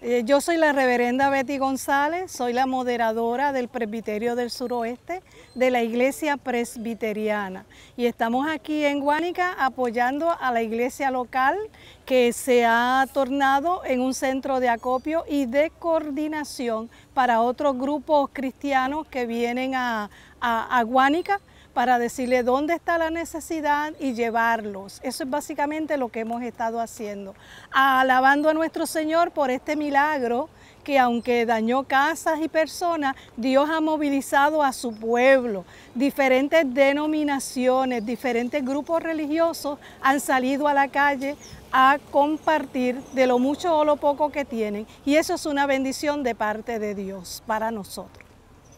Eh, yo soy la reverenda Betty González, soy la moderadora del Presbiterio del Suroeste de la Iglesia Presbiteriana y estamos aquí en Guánica apoyando a la iglesia local que se ha tornado en un centro de acopio y de coordinación para otros grupos cristianos que vienen a, Guánica para decirle dónde está la necesidad y llevarlos. Eso es básicamente lo que hemos estado haciendo. Alabando a nuestro Señor por este milagro que aunque dañó casas y personas, Dios ha movilizado a su pueblo. Diferentes denominaciones, diferentes grupos religiosos han salido a la calle a compartir de lo mucho o lo poco que tienen. Y eso es una bendición de parte de Dios para nosotros.